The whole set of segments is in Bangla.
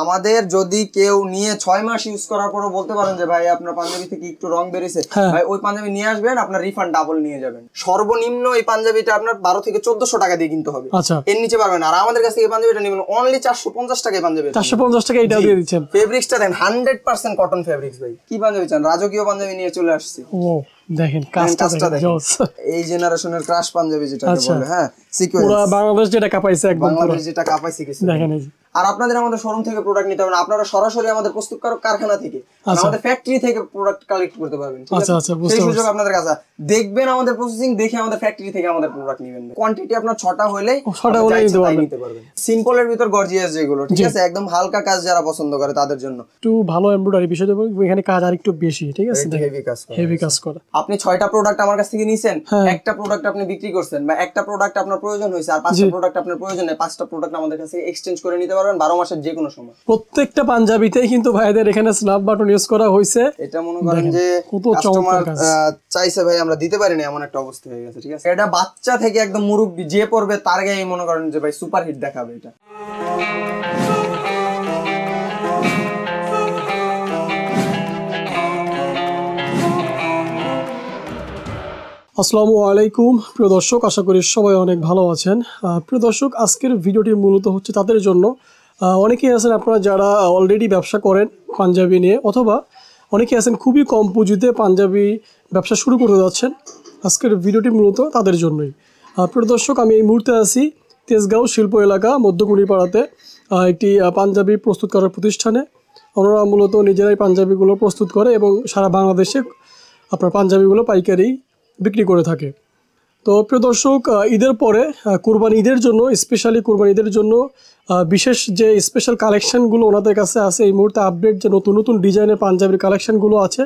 আমাদের যদি কেউ নিয়ে ছয় মাস ইউজ করার পরও বলতে পারেন যে ভাই আপনার পাঞ্জাবি থেকে একটু রং বেড়েছে হ্যাঁ। ভাই ওই পাঞ্জাবি নিয়ে আসবেন আপনার রিফান্ড ডাবল নিয়ে যাবেন সর্বনিম্ন এই পাঞ্জাবিটা আপনার বারো থেকে চোদ্দশো টাকা দিয়ে কিনতে হবে আচ্ছা। এর নিচে পারবেন আর আমাদের কাছে থেকে পাঞ্জাবিটা নিবেন অনলি চারশো পঞ্চাশ টাকা পাঞ্জাবি চারশো পঞ্চাশ টাকা এটা দিয়ে দিচ্ছেন ফেব্রিক্সটা দেন হান্ড্রেড পার্সেন্ট কটন ফেব্রিক্স ভাই কি পাঞ্জাবি চান রাজকীয় পাঞ্জাবি নিয়ে চলে আসছি দেখেন কাজটা আচ্ছা। হ্যাঁ, দেখেন এই জেনারেশনের ক্রাশ পাঞ্জাবি যেটা বলে হ্যাঁ পুরো বাংলাদেশ যেটা কাপাইছে একদম বাংলাদেশ যেটা কাপাইছে দেখেন এই আর আপনাদের আমাদের শোরুম থেকে প্রোডাক্ট নিতে পারবেন আপনারা সরাসরি আমাদের প্রস্তুতকারক কারখানা থেকে মানে আচ্ছা। আমাদের ফ্যাক্টরি থেকে প্রোডাক্ট কালেক্ট করতে পারবেন আচ্ছা আচ্ছা বুঝতে পারছি সুযোগ আপনাদের কাছে দেখবেন আমাদের প্রসেসিং দেখে আমাদের ফ্যাক্টরি থেকে আমাদের প্রোডাক্ট নেবেন কোয়ান্টিটি আপনার ছটা হলে ছটা হলে নিতে পারবেন সিম্পল এর ভিতর গর্জিয়াস যেগুলো ঠিক আছে একদম হালকা কাজ যারা পছন্দ করে তাদের জন্য একটু ভালো এমব্রয়ডারি বিষয় দেবো এখানে কাজ আর একটু বেশি ঠিক আছে হেভি কাজ হেভি কাজ করে আপনি 6টা প্রোডাক্ট আমার কাছ থেকে নিছেন হ্যাঁ। একটা প্রোডাক্ট আপনি বিক্রি করছেন বা একটা প্রোডাক্ট আপনার প্রয়োজন হয়েছে আর পাঁচটা প্রোডাক্ট আপনার প্রয়োজন নেই পাঁচটা প্রোডাক্ট আমাদের কাছে এক্সচেঞ্জ করে নিতে পারবেন পারবেন বারো মাসের যে কোনো সময় প্রত্যেকটা পাঞ্জাবিতে কিন্তু ভাইদের এখানে স্ন্যাপ বাটন ইউজ করা হয়েছে এটা মনে করেন যে কাস্টমার চাইছে ভাই আমরা দিতে পারিনি এমন একটা অবস্থা হয়ে গেছে ঠিক আছে এটা বাচ্চা থেকে একদম মুরব্বী যে পড়বে তার গায়ে মনে করেন যে ভাই সুপার হিট দেখাবে এটা আসসালামু আলাইকুম প্রিয় দর্শক আশা করি সবাই অনেক ভালো আছেন প্রিয় দর্শক আজকের ভিডিওটি মূলত হচ্ছে তাদের জন্য অনেকেই আছেন আপনারা যারা অলরেডি ব্যবসা করেন পাঞ্জাবি নিয়ে অথবা অনেকেই আছেন খুবই কম পুঁজিতে পাঞ্জাবি ব্যবসা শুরু করে যাচ্ছেন আজকের ভিডিওটি মূলত তাদের জন্যই প্রিয় দর্শক আমি এই মুহূর্তে আছি তেজগাঁও শিল্প এলাকা মধ্যকুড়িপাড়াতে একটি পাঞ্জাবি প্রস্তুত করার প্রতিষ্ঠানে ওনারা মূলত নিজেরাই পাঞ্জাবিগুলো প্রস্তুত করে এবং সারা বাংলাদেশে আপনার পাঞ্জাবিগুলো পাইকারি বিক্রি করে থাকে তো প্রিয় দর্শক ঈদের পরে কুরবান ঈদের জন্য স্পেশালি কুরবান ঈদের জন্য বিশেষ যে স্পেশাল কালেকশানগুলো ওনাদের কাছে আছে এই মুহূর্তে আপডেট যে নতুন নতুন ডিজাইনের পাঞ্জাবির কালেকশানগুলো আছে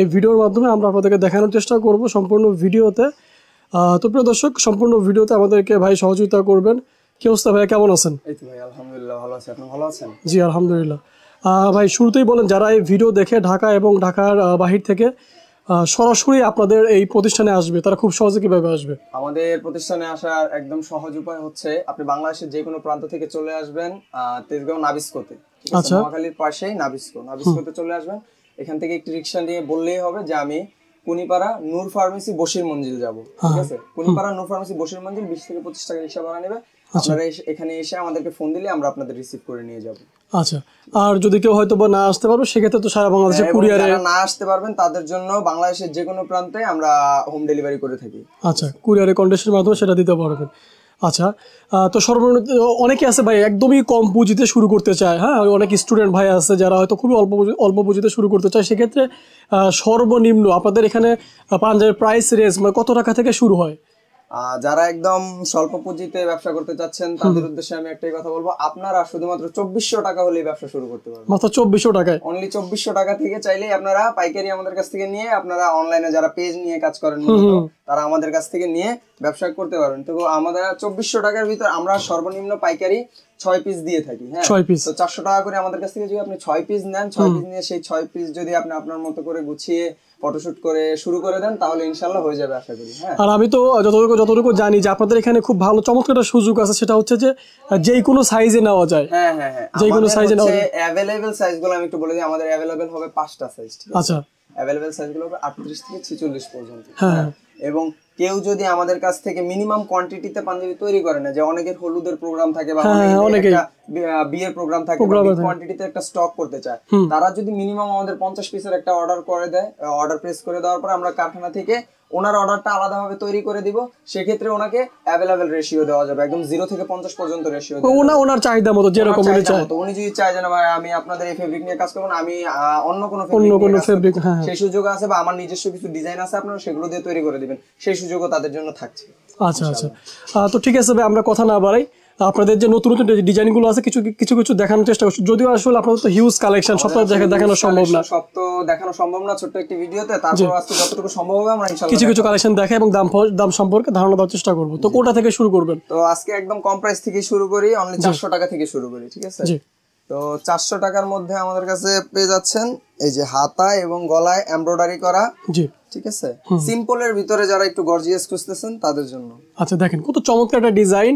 এই ভিডিওর মাধ্যমে আমরা আপনাদেরকে দেখানোর চেষ্টা করব সম্পূর্ণ ভিডিওতে তো প্রিয় দর্শক সম্পূর্ণ ভিডিওতে আমাদেরকে ভাই সহযোগিতা করবেন কি অবস্থা ভাই কেমন আছেন আছেন জি আলহামদুলিল্লাহ ভাই শুরুতেই বলেন যারা এই ভিডিও দেখে ঢাকা এবং ঢাকার বাহির থেকে সরাসরি আপনাদের এই প্রতিষ্ঠানে আসবে তারা খুব সহজে কিভাবে আসবে আমাদের প্রতিষ্ঠানে আসার একদম সহজ উপায় হচ্ছে আপনি বাংলাদেশের যে কোনো প্রান্ত থেকে চলে আসবেন তেজগাঁও নাবিস্কোতে আচ্ছা নোয়াখালীর পাশেই নাবিস্কো নাবিস্কোতে চলে আসবেন এখান থেকে একটি রিক্সা নিয়ে বললেই হবে যে আমি কুনিপাড়া নূর ফার্মেসি বসির মঞ্জিল যাব ঠিক হ্যাঁ। আছে কুনিপাড়া নূর ফার্মেসি বসির মঞ্জিল 20 থেকে 25 টাকা রিক্সা ভাড়া নেবে আচ্ছা। আপনারা এখানে এসে আমাদেরকে ফোন দিলে আমরা আপনাদের রিসিভ করে নিয়ে যাব আচ্ছা আর যদি কেউ হয়তো বা না আসতে পারবে সেক্ষেত্রে তো সারা বাংলাদেশে কুরিয়ারে হ্যাঁ, না আসতে পারবেন তাদের জন্য বাংলাদেশের যে কোনো প্রান্তে আমরা হোম ডেলিভারি করে থাকি আচ্ছা কুরিয়ারে কন্ডিশনের মাধ্যমে সেটা দিতে পারবেন আচ্ছা তো সর্বনিম্ন অনেকে আছে ভাই একদমই কম পুঁজিতে শুরু করতে চায় হ্যাঁ অনেক স্টুডেন্ট ভাই আছে যারা হয়তো খুবই অল্প অল্প পুঁজিতে শুরু করতে চায় সেক্ষেত্রে সর্বনিম্ন আপনাদের এখানে পাঞ্জাবের প্রাইস রেঞ্জ মানে কত টাকা থেকে শুরু হয় যারা একদম স্বল্প পুঁজিতে ব্যবসা করতে চাচ্ছেন তাদের উদ্দেশ্যে আমি একটাই কথা বলবো আপনারা শুধুমাত্র চব্বিশশো টাকা হলেই ব্যবসা শুরু করতে পারবেন মাত্র চব্বিশশো টাকায় অনলি চব্বিশশো টাকা থেকে চাইলেই আপনারা পাইকারি আমাদের কাছ থেকে নিয়ে আপনারা অনলাইনে যারা পেজ নিয়ে কাজ করেন তারা আমাদের কাছ থেকে নিয়ে ব্যবসা করতে পারবেন তো আমাদের চব্বিশশো টাকার ভিতর আমরা সর্বনিম্ন পাইকারি ছয় পিস দিয়ে থাকি হ্যাঁ ছয় পিস তো চারশো টাকা করে আমাদের কাছ থেকে যদি আপনি ছয় পিস নেন ছয় পিস নিয়ে সেই ছয় পিস যদি আপনি আপনার মতো করে গুছিয়ে ফটোশুট করে শুরু করে দেন তাহলে ইনশাল্লাহ হয়ে যাবে আশা করি হ্যাঁ আর আমি তো যতটুকু যতটুকু জানি যে আপনাদের এখানে খুব ভালো চমৎকার একটা সুযোগ আছে সেটা হচ্ছে যে যে কোনো সাইজে নেওয়া যায় হ্যাঁ হ্যাঁ হ্যাঁ যে কোনো সাইজে নেওয়া যায় অ্যাভেলেবল সাইজগুলো আমি একটু বলে দিই আমাদের অ্যাভেলেবল হবে পাঁচটা সাইজ আচ্ছা অ্যাভেলেবল সাইজগুলো হবে আটত্রিশ থেকে ছেচল্লিশ পর্যন্ত হ্যাঁ, হ্যাঁ। এবং কেউ যদি আমাদের কাছ থেকে মিনিমাম কোয়ান্টিটিতে পাঞ্জাবি তৈরি করে না যে অনেকের হলুদের প্রোগ্রাম থাকে বা হ্যাঁ, বিয়ের প্রোগ্রাম থাকে কোয়ান্টিটিতে একটা স্টক করতে চায় তারা যদি মিনিমাম আমাদের পঞ্চাশ পিসের একটা অর্ডার করে দেয় অর্ডার প্রেস করে দেওয়ার পর আমরা কারখানা থেকে ওনার অর্ডারটা আলাদাভাবে তৈরি করে দিব সেক্ষেত্রে ওনাকে অ্যাভেলেবেল রেশিও দেওয়া যাবে একদম জিরো থেকে পঞ্চাশ পর্যন্ত রেশিও ওনা ওনার চাহিদা মতো যেরকম উনি চায় উনি যদি চায় যে ভাই আমি আপনাদের এই ফেব্রিক নিয়ে কাজ করব না আমি অন্য কোনো অন্য কোনো ফেব্রিক হ্যাঁ সেই সুযোগ আছে বা আমার নিজস্ব কিছু ডিজাইন আছে আপনারা সেগুলো দিয়ে তৈরি করে দিবেন সেই সুযোগও তাদের জন্য থাকছে আচ্ছা আচ্ছা তো ঠিক আছে ভাই আমরা কথা না বাড়াই আপনাদের যে নতুন নতুন ডিজাইনগুলো আছে কিছু কিছু কিছু দেখানোর চেষ্টা করছি যদিও আসলে আপনাদের তো হিউজ কালেকশন সব তো দেখানো সম্ভব না সব তো দেখানো সম্ভব না ছোট্ট একটি ভিডিওতে তারপর আজকে যতটুকু সম্ভব হবে আমরা ইনশাআল্লাহ কিছু কিছু কালেকশন দেখে এবং দাম দাম সম্পর্কে ধারণা দেওয়ার চেষ্টা করব তো কোটা থেকে শুরু করবেন তো আজকে একদম কম প্রাইস থেকে শুরু করি অনলি 400 টাকা থেকে শুরু করি ঠিক আছে তো 400 টাকার মধ্যে আমাদের কাছে পেয়ে যাচ্ছেন এই যে হাতা এবং গলায় এমব্রয়ডারি করা জি ঠিক আছে সিম্পলের ভিতরে যারা একটু গর্জিয়াস খুঁজতেছেন তাদের জন্য আচ্ছা দেখেন কত চমৎকার একটা ডিজাইন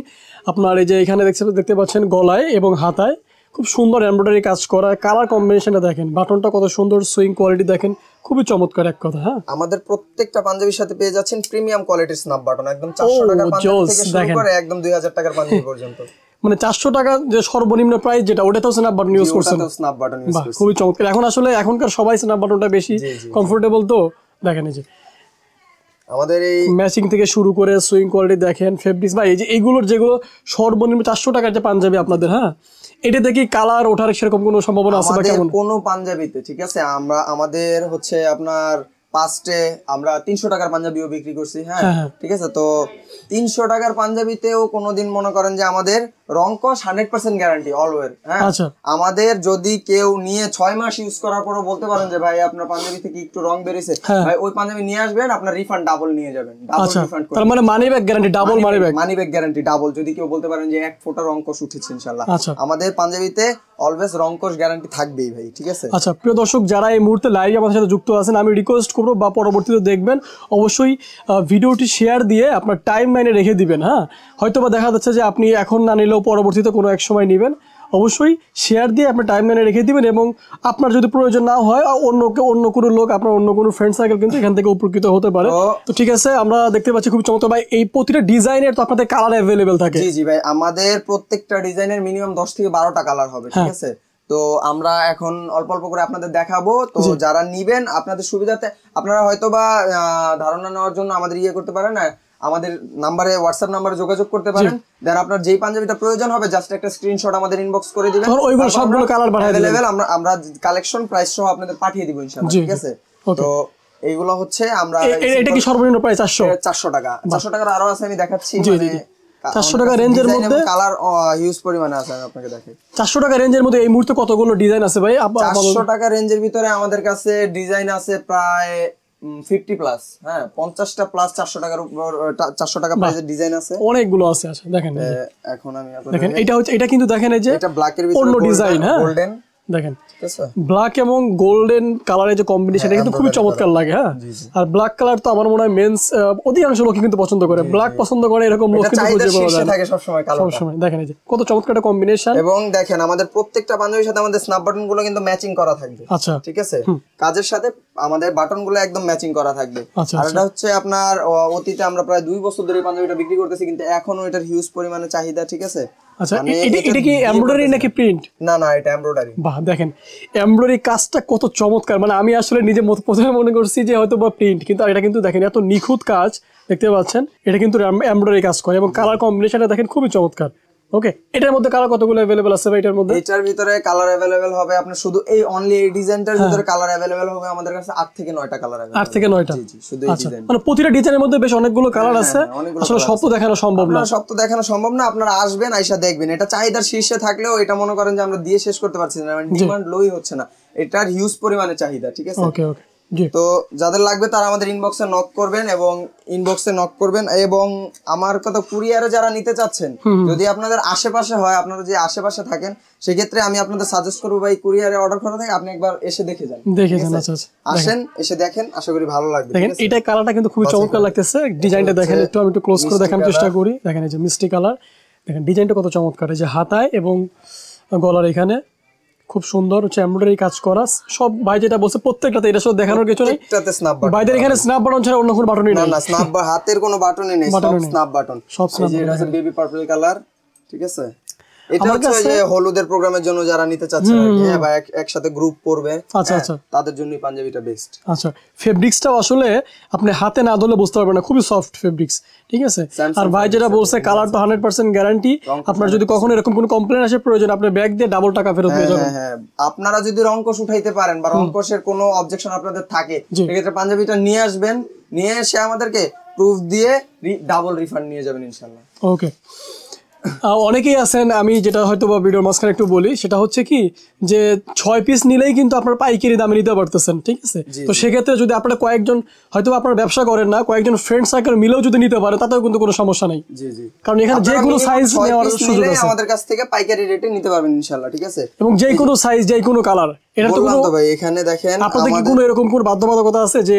আপনার এই যে এখানে দেখতে পাচ্ছেন গলায় এবং হাতায় খুব সুন্দর এমব্রয়ডারি কাজ করা কালার কম্বিনেশনটা দেখেন বাটনটা কত সুন্দর সুইং কোয়ালিটি দেখেন খুবই চমৎকার এক কথা হ্যাঁ আমাদের প্রত্যেকটা পাঞ্জাবির সাথে পেয়ে যাচ্ছেন প্রিমিয়াম কোয়ালিটির স্নাপ বাটন একদম 400 টাকার পাঞ্জাবি থেকে শুরু করে একদম 2000 টাকার পাঞ্জাবি পর্যন্ত মানে চারশো টাকা যে সর্বনিম্ন প্রাইস যেটা তো স্ন্যাপ বাটন ইউজ করছেন বাটন খুবই চমৎকার এখন আসলে এখনকার সবাই স্ন্যাপ বাটনটা বেশি কমফোর্টেবল তো দেখেন এই যে আমাদের এই ম্যাচিং থেকে শুরু করে সুইং কোয়ালিটি দেখেন ফেব্রিক্স ভাই এই যে এইগুলোর যেগুলো সর্বনিম্ন চারশো টাকার যে পাঞ্জাবি আপনাদের হ্যাঁ এটা দেখি কালার ওঠার সেরকম কোনো সম্ভাবনা আছে বা কেমন কোনো পাঞ্জাবিতে ঠিক আছে আমরা আমাদের হচ্ছে আপনার পাস্টে আমরা তিনশো টাকার পাঞ্জাবিও বিক্রি করছি হ্যাঁ, হ্যাঁ, হ্যাঁ। ঠিক আছে তো তিনশো টাকার পাঞ্জাবিতেও কোনোদিন মনে করেন যে আমাদের রং কস হান্ড্রেড পার্সেন্ট গ্যারান্টি অলওয়ের হ্যাঁ আচ্ছা। আমাদের যদি কেউ নিয়ে ছয় মাস ইউজ করার পরও বলতে পারেন যে ভাই আপনার পাঞ্জাবি থেকে একটু রং বেড়েছে হ্যাঁ। ভাই ওই পাঞ্জাবি নিয়ে আসবেন আপনার রিফান্ড ডাবল নিয়ে যাবেন আচ্ছা। তার মানে money guarantee double money money guarantee double যদি কেউ বলতে পারেন যে এক রং কস উঠেছে আচ্ছা। আমাদের পাঞ্জাবিতে অলওয়েজ রং কস গ্যারান্টি থাকবেই ভাই ঠিক আছে আচ্ছা প্রিয় দর্শক যারা এই মুহূর্তে লাইভে আমাদের সাথে যুক্ত আছেন আমি রিকোয়েস্ট করবো বা পরবর্তীতে দেখবেন অবশ্যই ভিডিওটি শেয়ার দিয়ে আপনার টাইম অনলাইনে রেখে দিবেন হ্যাঁ হয়তো বা দেখা যাচ্ছে যে আপনি এখন না নিলেও পরবর্তীতে কোনো এক সময় নেবেন অবশ্যই শেয়ার দিয়ে আপনি টাইম লাইনে রেখে দিবেন এবং আপনার যদি প্রয়োজন না হয় অন্য অন্য কোনো লোক আপনার অন্য কোনো ফ্রেন্ড সার্কেল কিন্তু এখান থেকে উপকৃত হতে পারে তো ঠিক আছে আমরা দেখতে পাচ্ছি খুব চমৎকার ভাই এই প্রতিটা ডিজাইনের তো আপনাদের কালার অ্যাভেলেবেল থাকে জি জি ভাই আমাদের প্রত্যেকটা ডিজাইনের মিনিমাম দশ থেকে বারোটা কালার হবে ঠিক হ্যাঁ। আছে তো আমরা এখন অল্প অল্প করে আপনাদের দেখাবো তো যারা নিবেন আপনাদের সুবিধাতে আপনারা হয়তো বা ধারণা নেওয়ার জন্য আমাদের ইয়ে করতে পারেন না আমাদের নাম্বারে হোয়াটসঅ্যাপ নাম্বারে যোগাযোগ করতে পারেন দেন আপনার যেই পাঞ্জাবিটা প্রয়োজন হবে জাস্ট একটা স্ক্রিনশট আমাদের ইনবক্স করে দিবেন ওইগুলো সবগুলো কালার পাঠিয়ে দিবেন আমরা আমরা কালেকশন প্রাইস সহ আপনাদের পাঠিয়ে দিব ইনশাআল্লাহ ঠিক আছে তো এইগুলো হচ্ছে আমরা এটা কি সর্বনিম্ন প্রাইস 400 400 টাকা 400 টাকার আরো আছে আমি দেখাচ্ছি মানে 400 টাকা রেঞ্জের মধ্যে কালার হিউজ পরিমাণে আছে আমি আপনাকে দেখাই 400 টাকা রেঞ্জের মধ্যে এই মুহূর্তে কতগুলো ডিজাইন আছে ভাই 400 টাকা রেঞ্জের ভিতরে আমাদের কাছে ডিজাইন আছে প্রায় ফিফটি প্লাস হ্যাঁ পঞ্চাশটা প্লাস চারশো টাকার উপর চারশো টাকা প্রাইসের ডিজাইন আছে অনেকগুলো আছে আচ্ছা, দেখেন এখন আমি দেখেন এটা হচ্ছে এটা কিন্তু দেখেন এই যে এটা ব্ল্যাকের অন্য ডিজাইন হ্যাঁ গোল্ডেন দেখেন ব্ল্যাক আচ্ছা। এবং গোল্ডেন কালারের যে কম্বিনেশন এটা হ্যাঁ, কিন্তু খুবই চমৎকার লাগে হ্যাঁ আর ব্ল্যাক কালার তো আমার মনে হয় মেন্স অধিকাংশ লোকই কিন্তু পছন্দ করে ব্ল্যাক পছন্দ করে এরকম লোক কিন্তু খুঁজে পাওয়া যায় থাকে সব সময় কালো সব সময় দেখেন এই যে কত চমৎকার একটা কম্বিনেশন এবং দেখেন আমাদের প্রত্যেকটা বান্ধবীর সাথে আমাদের স্ন্যাপ বাটন গুলো কিন্তু ম্যাচিং করা থাকবে আচ্ছা ঠিক আছে কাজের সাথে আমাদের বাটন গুলো একদম ম্যাচিং করা থাকবে আচ্ছা, আর আচ্ছা। এটা হচ্ছে আপনার অতীতে আমরা প্রায় দুই বছর ধরে বান্ধবীটা বিক্রি করতেছি কিন্তু এখনো এটার হিউজ পরিমাণে চাহিদা ঠিক আছে আচ্ছা মানে এটা কি এমব্রয়ডারি নাকি প্রিন্ট না না এটা এমব্রয়ডারি বাহ দেখেন এমব্রয়ডারি কাজটা কত চমৎকার মানে আমি আসলে নিজে প্রথমে মনে করছি যে হয়তো বা প্রিন্ট কিন্তু এটা কিন্তু দেখেন এত নিখুঁত কাজ দেখতে পাচ্ছেন এটা কিন্তু এমব্রয়ডারি কাজ করে এবং কালার কম্বিনেশনটা দেখেন খুবই চমৎকার ওকে এটার মধ্যে কালার কতগুলো अवेलेबल আছে ভাই এটার মধ্যে এটার ভিতরে কালার अवेलेबल হবে আপনি শুধু এই অনলি এই ডিজাইনটার হ্যাঁ। ভিতরে কালার अवेलेबल হবে আমাদের কাছে 8 থেকে 9টা কালার আছে 8 থেকে 9টা জি শুধু এই ডিজাইন আচ্ছা, মানে প্রতিটা ডিজাইনের মধ্যে বেশ অনেকগুলো কালার হ্যাঁ, হ্যাঁ, আছে আসলে সব তো দেখানো সম্ভব না সব তো দেখানো সম্ভব না আপনারা আসবেন আইসা দেখবেন এটা চাহিদার শীর্ষে থাকলেও এটা মনে করেন যে আমরা দিয়ে শেষ করতে পারছি না মানে ডিমান্ড লোই হচ্ছে না এটার হিউজ পরিমাণে চাহিদা ঠিক আছে ওকে ওকে তো যাদের লাগবে তারা আমাদের ইনবক্সে নক করবেন এবং ইনবক্সে নক করবেন এবং আমার কথা কুরিয়ারে যারা নিতে চাচ্ছেন যদি আপনাদের আশেপাশে হয় আপনারা যে আশেপাশে থাকেন সেক্ষেত্রে আমি আপনাদের সাজেস্ট করবো ভাই কুরিয়ারে অর্ডার করা থাকে আপনি একবার এসে দেখে যান দেখে যান আচ্ছা, আচ্ছা আসেন এসে দেখেন আশা করি ভালো লাগবে দেখেন এটা কালারটা কিন্তু খুবই চমৎকার লাগতেছে ডিজাইনটা দেখেন একটু আমি একটু ক্লোজ করে দেখার চেষ্টা করি দেখেন এই যে মিষ্টি কালার দেখেন ডিজাইনটা কত চমৎকার এই যে হাতায় এবং গলার এখানে খুব সুন্দর হচ্ছে এমব্রয়ডারি কাজ করা সব ভাই যেটা বলছে প্রত্যেকটাতে এটা শুধু দেখানোর কিছু নেই প্রত্যেকটাতে স্ন্যাপ বাটন ভাইদের এখানে স্ন্যাপ বাটন ছাড়া অন্য কোনো বাটনই নেই না স্ন্যাপ হাতের কোনো বাটনই নেই সব স্ন্যাপ বাটন সব স্ন্যাপ আছে বেবি পার্পল কালার ঠিক আছে এটা হচ্ছে যে হলুদের প্রোগ্রামের জন্য যারা নিতে চাচ্ছে হ্যাঁ, বা একসাথে গ্রুপ করবে আচ্ছা হ্যাঁ, আচ্ছা তাদের জন্যই পাঞ্জাবিটা বেস্ট আচ্ছা ফেব্রিক্সটাও আসলে আপনি হাতে না ধরলে বুঝতে পারবেন না খুবই সফট ফেব্রিক্স ঠিক আছে আর ভাই যেটা বলছে কালার তো 100% গ্যারান্টি আপনার যদি কখনো এরকম কোনো কমপ্লেন আসে প্রয়োজন আপনি ব্যাগ দিয়ে ডাবল টাকা ফেরত হ্যাঁ, পেয়ে যাবেন হ্যাঁ আপনারা যদি রংকশ উঠাইতে পারেন বা রংকশের কোনো অবজেকশন আপনাদের থাকে সেক্ষেত্রে পাঞ্জাবিটা নিয়ে আসবেন নিয়ে এসে আমাদেরকে প্রুফ দিয়ে ডাবল রিফান্ড নিয়ে যাবেন ইনশাআল্লাহ ওকে অনেকেই আছেন আমি যেটা হয়তো বা ভিডিওর মাঝখানে একটু বলি সেটা হচ্ছে কি যে ছয় পিস নিলেই কিন্তু আপনার পাইকারি দামে নিতে পারতেছেন ঠিক আছে তো সেক্ষেত্রে যদি আপনার কয়েকজন হয়তো আপনার ব্যবসা করেন না কয়েকজন ফ্রেন্ড সার্কেল মিলেও যদি নিতে পারে তাতেও কিন্তু কোনো সমস্যা নেই কারণ এখানে যে কোনো সাইজ নেওয়ার সুযোগ আছে আমাদের কাছ থেকে পাইকারি রেটে নিতে পারবেন ইনশাআল্লাহ ঠিক আছে এবং যে কোনো সাইজ যে কোনো কালার এটা তো কোনো ভাই এখানে দেখেন আপনাদের কি কোনো এরকম কোনো বাধ্যবাধকতা আছে যে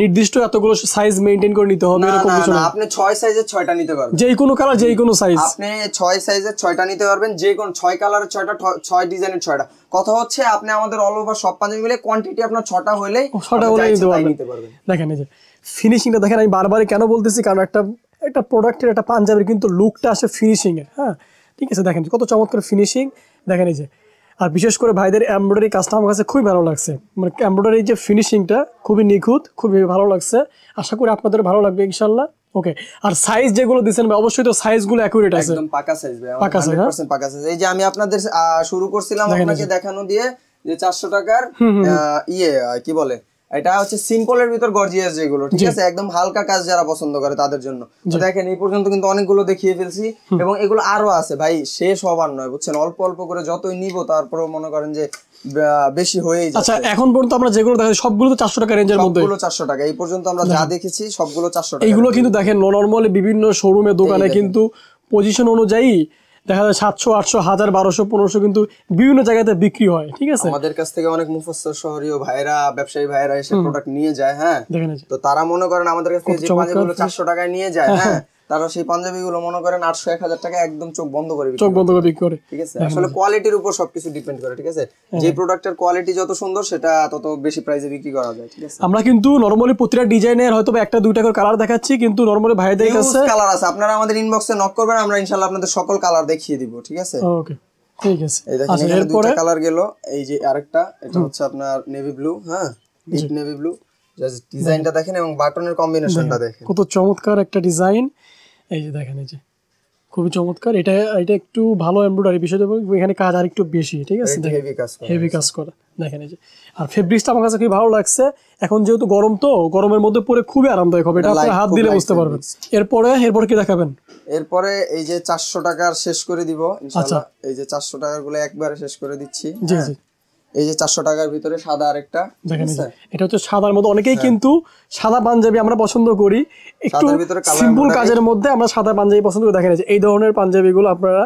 নির্দিষ্ট এতগুলো সাইজ মেইনটেইন করে নিতে হবে এরকম কিছু না আপনি 6 সাইজের 6টা নিতে পারবেন যে কোনো কালার যে কোনো সাইজ আপনি ছয় সাইজের ছয়টা নিতে পারবেন যে কোনো ছয় কালারের ছয়টা ছয় ডিজাইনের ছয়টা কথা হচ্ছে আপনি আমাদের অল ওভার সব পাঞ্জাবি মিলে কোয়ান্টিটি আপনার ছটা হলে ছটা হলে নিতে পারবেন দেখেন এই যে ফিনিশিংটা দেখেন আমি বারবারই কেন বলতেছি কারণ একটা একটা প্রোডাক্টের একটা পাঞ্জাবের কিন্তু লুকটা আসে এর হ্যাঁ ঠিক আছে দেখেন কত চমৎকার ফিনিশিং দেখেন এই যে আর বিশেষ করে ভাইদের এমব্রয়ডারি কাজটা আমার কাছে খুবই ভালো লাগছে মানে এমব্রয়ডারির যে ফিনিশিংটা খুবই নিখুঁত খুবই ভালো লাগছে আশা করি আপনাদের ভালো লাগবে ইনশাল্লাহ ওকে আর সাইজ যেগুলো দিছেন ভাই অবশ্যই তো সাইজগুলো অ্যাকুরেট আছে একদম পাকা সাইজ ভাই পাকা সাইজ হ্যাঁ? 100% পাকা সাইজ এই যে আমি আপনাদের শুরু করছিলাম আপনাকে দেখানো দিয়ে যে 400 টাকার ইয়ে কি বলে এটা হচ্ছে সিম্পল এর ভিতর গর্জিয়াস যেগুলো ঠিক আছে একদম হালকা কাজ যারা পছন্দ করে তাদের জন্য দেখেন এই পর্যন্ত কিন্তু অনেকগুলো দেখিয়ে ফেলছি এবং এগুলো আরো আছে ভাই শেষ হবার নয় বুঝছেন অল্প অল্প করে যতই নিব তারপরে মনে করেন যে বেশি হয়ে আচ্ছা এখন পর্যন্ত আমরা যেগুলো দেখেন সবগুলো তো চারশো টাকা রেঞ্জের মধ্যে সবগুলো চারশো টাকা এই পর্যন্ত আমরা যা হ্যাঁ। দেখেছি সবগুলো চারশো টাকা এগুলো কিন্তু দেখেন নর্মালি বিভিন্ন শোরুমে দোকানে কিন্তু পজিশন অনুযায়ী দেখা যায় সাতশো আটশো হাজার বারোশো পনেরোশো কিন্তু বিভিন্ন জায়গাতে বিক্রি হয় ঠিক আছে আমাদের কাছ থেকে অনেক মুফস্সর শহরীয় ভাইরা ব্যবসায়ী ভাইরা এসে প্রোডাক্ট নিয়ে যায় হ্যাঁ তো তারা মনে করেন আমাদের কাছ থেকে যে পাঁচগুলো চারশো টাকায় নিয়ে যায় হ্যাঁ তারা সেই পাঞ্জাবিগুলো মনে করেন আটশো এক হাজার টাকা একদম চোখ বন্ধ করে চোখ বন্ধ করে করে ঠিক আছে হ্যাঁ। আসলে কোয়ালিটির উপর সবকিছু ডিপেন্ড করে ঠিক আছে হ্যাঁ। যে প্রোডাক্টের কোয়ালিটি যত সুন্দর সেটা তত বেশি প্রাইসে বিক্রি করা যায় ঠিক আছে আমরা কিন্তু নরমালি প্রতিটা ডিজাইনের হয়তো একটা দুইটা করে কালার দেখাচ্ছি কিন্তু নরমালি ভাইদের কাছে কালার আছে আপনারা আমাদের ইনবক্সে নক করবেন আমরা ইনশাআল্লাহ আপনাদের সকল কালার দেখিয়ে দিব ঠিক আছে ওকে ঠিক আছে এই দেখেন আচ্ছা, এখানে দুইটা কালার গেল এই যে আরেকটা এটা হচ্ছে আপনার নেভি ব্লু হ্যাঁ নেভি ব্লু জাস্ট ডিজাইনটা দেখেন এবং বাটনের কম্বিনেশনটা দেখেন কত চমৎকার একটা ডিজাইন এই যে দেখেন এই যে খুবই চমৎকার এটা এটা একটু ভালো এমব্রয়ডারি বিষয় এখানে কাজ আর একটু বেশি ঠিক আছে হেভি কাজ করে দেখেন এই যে আর ফেব্রিক্সটা আমার কাছে খুবই ভালো লাগছে এখন যেহেতু গরম তো গরমের মধ্যে পরে খুবই আরামদায়ক হবে এটা আপনি হাত দিলে বুঝতে পারবেন এরপরে এরপর কি দেখাবেন এরপরে এই যে চারশো টাকার শেষ করে দিব ইনশাআল্লাহ আচ্ছা। এই যে চারশো টাকার গুলো একবারে শেষ করে দিচ্ছি জি জি এই যে চারশো টাকার ভিতরে সাদা আরেকটা এটা হচ্ছে সাদার মধ্যে অনেকেই হ্যাঁ। কিন্তু সাদা পাঞ্জাবি আমরা পছন্দ করি একটু সিম্পল কাজের মধ্যে আমরা সাদা পাঞ্জাবি পছন্দ করে দেখেন এই ধরনের পাঞ্জাবিগুলো আপনারা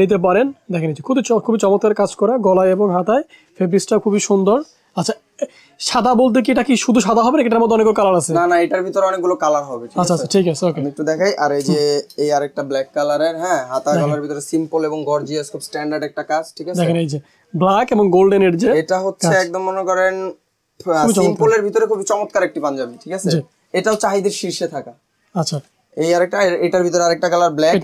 নিতে পারেন দেখেন খুবই খুবই চমৎকার কাজ করা গলায় এবং হাতায় ফেব্রিক্সটা খুবই সুন্দর আচ্ছা সাদা বলতে কি এটা কি শুধু সাদা হবে এটার মধ্যে অনেক কালার আছে না না এটার ভিতরে অনেকগুলো কালার হবে আচ্ছা আচ্ছা ঠিক আছে ওকে একটু দেখাই আর এই যে এই আরেকটা ব্ল্যাক কালারের হ্যাঁ হাতা গলার ভিতরে সিম্পল এবং গর্জিয়াস খুব স্ট্যান্ডার্ড একটা কাজ ঠিক আছে দেখেন এই যে ব্ল্যাক এবং গোল্ডেন এর যে এটা হচ্ছে একদম মনে করেন সিম্পলের ভিতরে খুব চমৎকার একটি পাঞ্জাবি ঠিক আছে এটাও চাহিদার শীর্ষে থাকা আচ্ছা এই আরেকটা এটার ভিতরে আরেকটা কালার ব্ল্যাক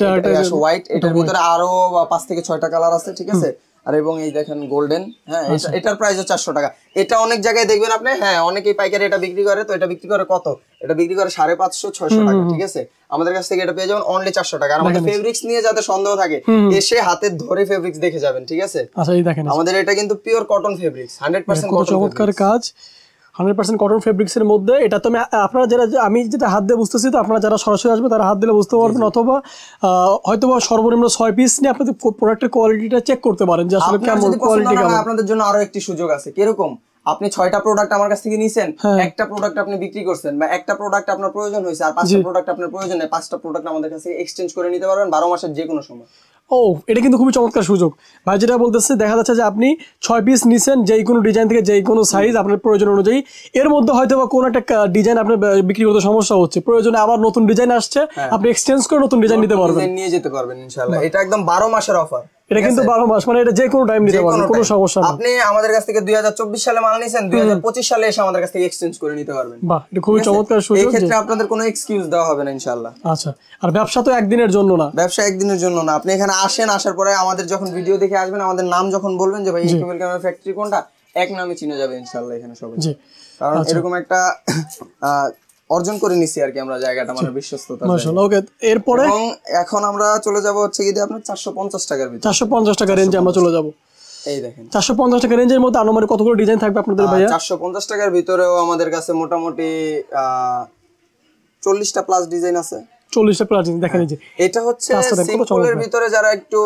হোয়াইট এটার ভিতরে আরো পাঁচ থেকে ছয়টা কালার আছে ঠিক আছে আর এবং এই দেখেন গোল্ডেন হ্যাঁ আচ্ছা। এটার প্রাইস হচ্ছে চারশো টাকা এটা অনেক জায়গায় দেখবেন আপনি হ্যাঁ অনেকেই পাইকারি এটা বিক্রি করে তো এটা বিক্রি করে কত এটা বিক্রি করে সাড়ে পাঁচশো ছয়শো টাকা ঠিক আছে আমাদের কাছ থেকে এটা পেয়ে যাবেন অনলি চারশো টাকা আর আমাদের ফেব্রিক্স নিয়ে যাতে সন্দেহ থাকে এসে হাতে ধরে ফেব্রিক্স দেখে যাবেন ঠিক আছে আচ্ছা, আমাদের এটা কিন্তু pure cotton fabrics hundred percent চমৎকার কাজ হান্ড্রেড পার্সেন্ট কটন ফেব্রিক্সের মধ্যে এটা তো আমি আপনারা যারা আমি যেটা হাত দিয়ে বুঝতেছি তো আপনারা যারা সরাসরি আসবে তারা হাত দিলে বুঝতে পারবেন অথবা হয়তো বা সর্বনিম্ন ছয় পিস নিয়ে আপনাদের প্রোডাক্টের কোয়ালিটিটা চেক করতে পারেন যে আসলে কেমন কোয়ালিটি কেমন আপনাদের জন্য আরো একটি সুযোগ আছে কিরকম আপনি ছয়টা প্রোডাক্ট আমার কাছ থেকে নিছেন হ্যাঁ। একটা প্রোডাক্ট আপনি বিক্রি করছেন বা একটা প্রোডাক্ট আপনার প্রয়োজন হয়েছে আর পাঁচটা প্রোডাক্ট আপনার প্রয়োজন নেই পাঁচটা প্রোডাক্ট আমাদের কাছে এক্সচেঞ্জ করে নিতে পারবেন বারো মাসের যে কোনো সময় ও এটা কিন্তু খুবই চমৎকার সুযোগ ভাই যেটা বলতেছে দেখা যাচ্ছে যে আপনি ছয় পিস নিছেন যেই কোনো ডিজাইন থেকে যেই কোনো সাইজ আপনার প্রয়োজন অনুযায়ী এর মধ্যে হয়তো বা কোনো একটা ডিজাইন আপনার বিক্রি করতে সমস্যা হচ্ছে প্রয়োজনে আবার নতুন ডিজাইন আসছে হ্যাঁ। আপনি এক্সচেঞ্জ করে নতুন ডিজাইন নিতে পারবেন নিয়ে যেতে পারবেন ইনশাল্লাহ এটা একদম বারো মাসের অফার এটা কিন্তু বারো মাস মানে এটা যে কোনো টাইম নিতে পারবেন কোনো সমস্যা আপনি আমাদের কাছ থেকে দুই হাজার চব্বিশ সালে মাল নিয়েছেন দুই হাজার পঁচিশ সালে এসে আমাদের কাছ থেকে এক্সচেঞ্জ করে নিতে পারবেন এটা খুবই চমৎকার সুযোগ এক্ষেত্রে আপনাদের কোনো এক্সকিউজ দেওয়া হবে না ইনশাল্লাহ আচ্ছা আর ব্যবসা তো একদিনের জন্য না ব্যবসা একদিনের জন্য না আপনি এখানে আসেন আসার পরে আমাদের যখন ভিডিও দেখে আসবেন আমাদের নাম যখন বলবেন যে ভাই এই কেবল ক্যামেরা ফ্যাক্টরি কোনটা এক নামে চিনে যাবে ইনশাল্লাহ এখানে সবাই কারণ আচ্ছা। এরকম একটা অর্জন করে নিছি আর কি আমরা জায়গাটা মানে বিশ্বস্ততা মাশাআল্লাহ ওকে এরপরে এবং এখন আমরা চলে যাব হচ্ছে কি আপনি 450 টাকার ভিতরে 450 টাকা রেঞ্জে আমরা চলে যাব এই দেখেন 450 টাকা রেঞ্জের মধ্যে আনুমানিক কতগুলো ডিজাইন থাকবে আপনাদের ভাইয়া 450 টাকার ভিতরেও আমাদের কাছে মোটামুটি 40টা প্লাস ডিজাইন আছে চল্লিশটা দেখেন হ্যাঁ। যে এটা হচ্ছে সিম্পলের ভিতরে যারা একটু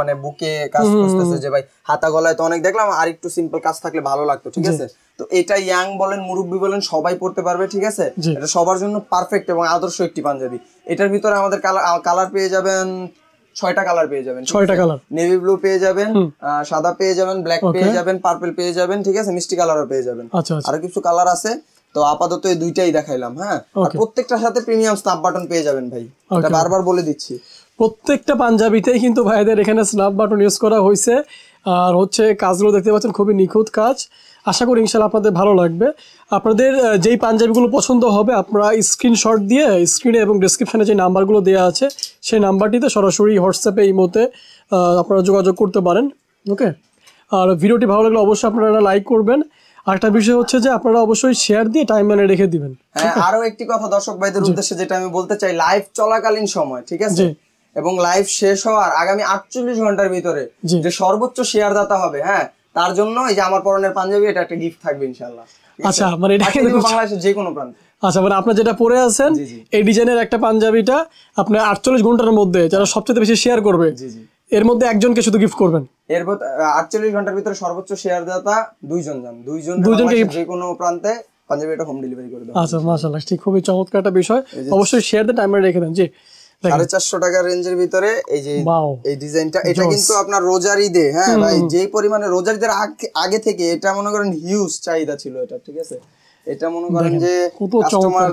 মানে বুকে কাজ করতেছে যে ভাই হাতা গলায় তো অনেক দেখলাম আর একটু সিম্পল কাজ থাকলে ভালো লাগতো ঠিক আছে তো এটা ইয়াং বলেন মুরব্বী বলেন সবাই পড়তে পারবে ঠিক আছে এটা সবার জন্য পারফেক্ট এবং আদর্শ একটি পাঞ্জাবি এটার ভিতরে আমাদের কালার পেয়ে যাবেন ছয়টা কালার পেয়ে যাবেন ছয়টা কালার নেভি ব্লু পেয়ে যাবেন সাদা পেয়ে যাবেন ব্ল্যাক পেয়ে যাবেন পার্পল পেয়ে যাবেন ঠিক আছে মিষ্টি কালারও পেয়ে যাবেন আচ্ছা, আচ্ছা। আরো কিছু কালার আছে তো আপাতত এই দুইটাই দেখাইলাম হ্যাঁ প্রত্যেকটার সাথে প্রিমিয়াম স্নাপ বাটন পেয়ে যাবেন ভাই এটা বারবার বলে দিচ্ছি প্রত্যেকটা পাঞ্জাবিতেই কিন্তু ভাইদের এখানে স্নাপ বাটন ইউজ করা হয়েছে আর হচ্ছে কাজগুলো দেখতে পাচ্ছেন খুবই নিখুঁত কাজ আশা করি ইনশাল্লাহ আপনাদের ভালো লাগবে আপনাদের যেই পাঞ্জাবিগুলো পছন্দ হবে আপনারা স্ক্রিনশট দিয়ে স্ক্রিনে এবং ডিসক্রিপশানে যে নাম্বারগুলো দেওয়া আছে সেই নাম্বারটিতে সরাসরি হোয়াটসঅ্যাপে এই মতে আপনারা যোগাযোগ করতে পারেন ওকে আর ভিডিওটি ভালো লাগলে অবশ্যই আপনারা লাইক করবেন আরেকটা বিষয় হচ্ছে যে আপনারা অবশ্যই শেয়ার দিয়ে টাইম মানে রেখে দিবেন হ্যাঁ, আরো একটি কথা দর্শক ভাইদের উদ্দেশ্যে যেটা আমি বলতে চাই লাইভ চলাকালীন সময় ঠিক আছে এবং লাইভ শেষ হওয়ার আগামী আটচল্লিশ ঘন্টার ভিতরে যে সর্বোচ্চ শেয়ার দাতা হবে হ্যাঁ তার জন্য এই যে আমার পরনের পাঞ্জাবি এটা একটা গিফট থাকবে ইনশাল্লাহ আচ্ছা মানে এটা বাংলাদেশের যে কোনো প্রান্তে আচ্ছা মানে আপনি যেটা পরে আছেন এই ডিজাইনের একটা পাঞ্জাবিটা আপনি আটচল্লিশ ঘন্টার মধ্যে যারা সবচেয়ে বেশি শেয়ার করবে জি জি এর মধ্যে একজনকে শুধু গিফট করবেন এর আটচল্লিশ ঘন্টার ভিতরে সর্বোচ্চ শেয়ার দাতা দুইজন যান দুইজন দুইজন যে কোনো প্রান্তে পাঞ্জাবি এটা হোম ডেলিভারি করে দেবো আচ্ছা মাশাআল্লাহ ঠিক খুবই চমৎকার একটা বিষয় অবশ্যই শেয়ার দিয়ে টাইমে রেখে দেন জি সাড়ে চারশো টাকার রেঞ্জের ভিতরে এই যে এই ডিজাইনটা এটা কিন্তু আপনার রোজার ঈদে হ্যাঁ ভাই যেই পরিমাণে রোজার ঈদের আগে থেকে এটা মনে করেন হিউজ চাহিদা ছিল এটা ঠিক আছে এটা মনে করেন যে কাস্টমার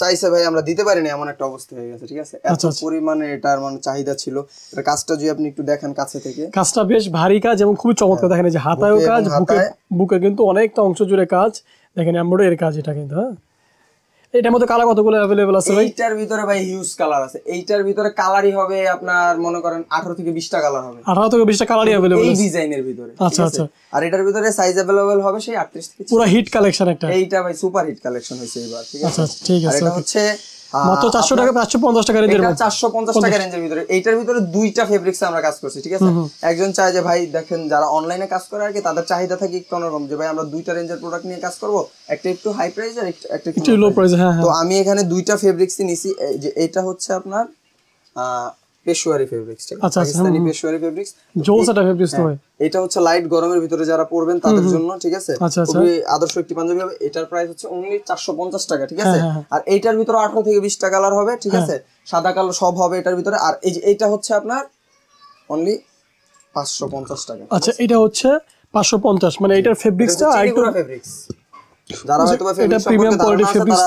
চাইছে ভাই আমরা দিতে পারিনি এমন একটা অবস্থা হয়ে গেছে ঠিক আছে এত আচ্ছা, আচ্ছা। পরিমাণে এটার মানে চাহিদা ছিল এটা কাজটা যদি আপনি একটু দেখেন কাছে থেকে কাজটা বেশ ভারী কাজ এবং খুবই চমৎকার হ্যাঁ। দেখেন যে হাতায়ও কাজ বুকে বুকে কিন্তু অনেকটা অংশ জুড়ে কাজ দেখেন এমব্রয়ডারি কাজ এটা কিন্তু হ্যাঁ এটার মধ্যে কালার কতগুলো अवेलेबल আছে ভাই এইটার ভিতরে ভাই হিউজ কালার আছে এইটার ভিতরে কালারই হবে আপনার মনে করেন 18 থেকে টা কালার হবে 18 থেকে টা কালারই अवेलेबल এই ডিজাইনের ভিতরে আচ্ছা আচ্ছা আর এটার ভিতরে সাইজ अवेलेबल হবে সেই 38 থেকে পুরো হিট কালেকশন একটা এইটা ভাই সুপার হিট কালেকশন হয়েছে এবার ঠিক আচ্ছা, আছে আচ্ছা ঠিক আছে আর এটা হচ্ছে দুইটা ফেব্রিক্সে আমরা কাজ করছি ঠিক আছে একজন ভাই দেখেন যারা অনলাইনে কাজ করে তাদের চাহিদা থাকে যে ভাই আমরা দুইটা প্রোডাক্ট নিয়ে কাজ একটা একটু হাই প্রাইস আর একটু হ্যাঁ, হ্যাঁ। আমি এখানে দুইটা ফেব্রিক্স নিছি যে এটা হচ্ছে আপনার পেশোয়ারি ফেব্রিক্স ঠিক আছে আচ্ছা, আচ্ছা, পাকিস্তানি পেশোয়ারি ফেব্রিক্স জোস ফেব্রিক্স তো হ্যাঁ, এটা হচ্ছে লাইট গরমের ভিতরে যারা পরবেন তাদের জন্য ঠিক আছে খুবই আচ্ছা, আদর্শ একটি পাঞ্জাবি হবে এটার প্রাইস হচ্ছে অনলি 450 টাকা ঠিক আছে হ্যাঁ, হ্যাঁ, আর এইটার ভিতরে 18 থেকে 20 টাকা কালার হবে ঠিক আছে সাদা কালো সব হবে এটার ভিতরে আর এই যে এটা হচ্ছে আপনার অনলি 550 টাকা আচ্ছা এটা হচ্ছে 550 মানে এটার ফেব্রিক্সটা আর একটু ফেব্রিক্স যারা হয়তো প্রিমিয়াম ফেব্রিক্স